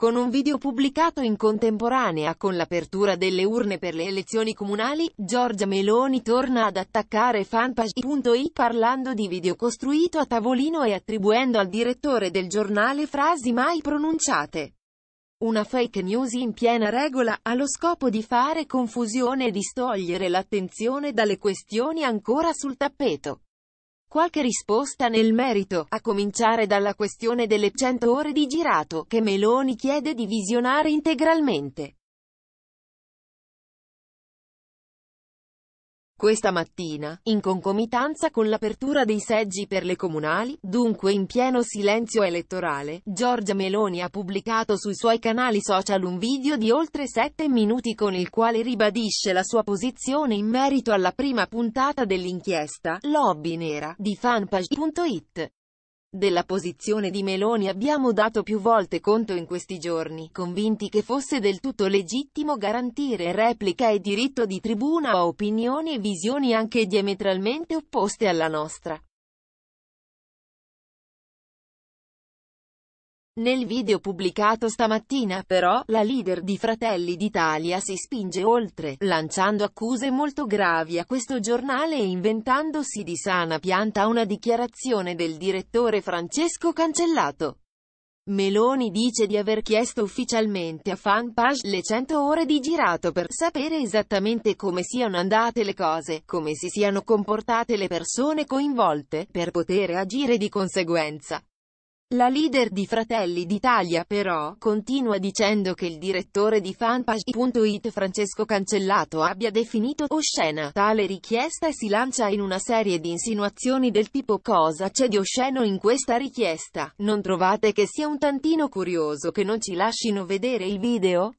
Con un video pubblicato in contemporanea con l'apertura delle urne per le elezioni comunali, Giorgia Meloni torna ad attaccare fanpage.it parlando di video costruito a tavolino e attribuendo al direttore del giornale frasi mai pronunciate. Una fake news in piena regola, allo scopo di fare confusione e distogliere l'attenzione dalle questioni ancora sul tappeto. Qualche risposta nel merito, a cominciare dalla questione delle 100 ore di girato, che Meloni chiede di visionare integralmente. Questa mattina, in concomitanza con l'apertura dei seggi per le comunali, dunque in pieno silenzio elettorale, Giorgia Meloni ha pubblicato sui suoi canali social un video di oltre 7 minuti con il quale ribadisce la sua posizione in merito alla prima puntata dell'inchiesta, Lobby Nera, di fanpage.it. Della posizione di Meloni abbiamo dato più volte conto in questi giorni, convinti che fosse del tutto legittimo garantire replica e diritto di tribuna a opinioni e visioni anche diametralmente opposte alla nostra. Nel video pubblicato stamattina, però, la leader di Fratelli d'Italia si spinge oltre, lanciando accuse molto gravi a questo giornale e inventandosi di sana pianta una dichiarazione del direttore Francesco Cancellato. Meloni dice di aver chiesto ufficialmente a Fanpage le 100 ore di girato per sapere esattamente come siano andate le cose, come si siano comportate le persone coinvolte, per poter agire di conseguenza. La leader di Fratelli d'Italia però, continua dicendo che il direttore di fanpage.it Francesco Cancellato abbia definito oscena tale richiesta e si lancia in una serie di insinuazioni del tipo cosa c'è di osceno in questa richiesta, non trovate che sia un tantino curioso che non ci lascino vedere il video?